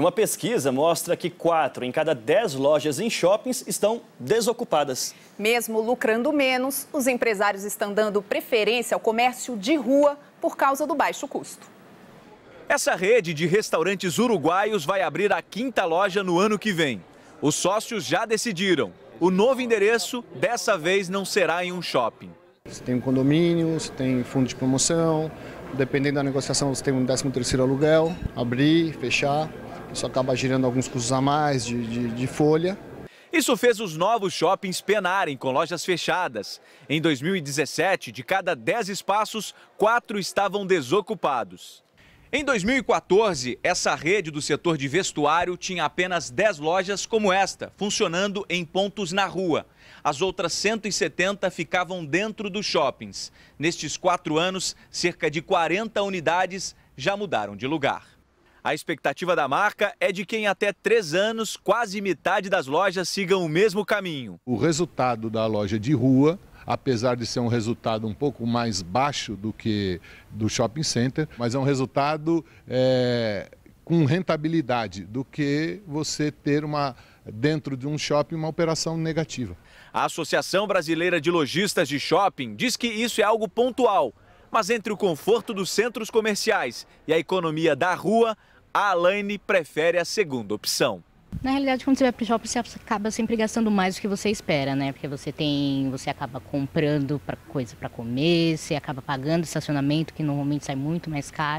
uma pesquisa mostra que 4 em cada 10 lojas em shoppings estão desocupadas. Mesmo lucrando menos, os empresários estão dando preferência ao comércio de rua por causa do baixo custo. Essa rede de restaurantes uruguaios vai abrir a quinta loja no ano que vem. Os sócios já decidiram. O novo endereço, dessa vez, não será em um shopping. Você tem um condomínio, você tem fundo de promoção, dependendo da negociação, você tem um 13 terceiro aluguel, abrir, fechar. Isso acaba girando alguns custos a mais de, de, de folha. Isso fez os novos shoppings penarem com lojas fechadas. Em 2017, de cada 10 espaços, quatro estavam desocupados. Em 2014, essa rede do setor de vestuário tinha apenas 10 lojas como esta, funcionando em pontos na rua. As outras 170 ficavam dentro dos shoppings. Nestes quatro anos, cerca de 40 unidades já mudaram de lugar. A expectativa da marca é de que em até três anos, quase metade das lojas sigam o mesmo caminho. O resultado da loja de rua apesar de ser um resultado um pouco mais baixo do que do shopping center, mas é um resultado é, com rentabilidade do que você ter uma dentro de um shopping uma operação negativa. A Associação Brasileira de Lojistas de Shopping diz que isso é algo pontual mas entre o conforto dos centros comerciais e a economia da rua, a Alaine prefere a segunda opção. Na realidade, quando você vai para o shopping, você acaba sempre gastando mais do que você espera, né? Porque você tem, você acaba comprando pra coisa para comer, você acaba pagando estacionamento, que normalmente sai muito mais caro.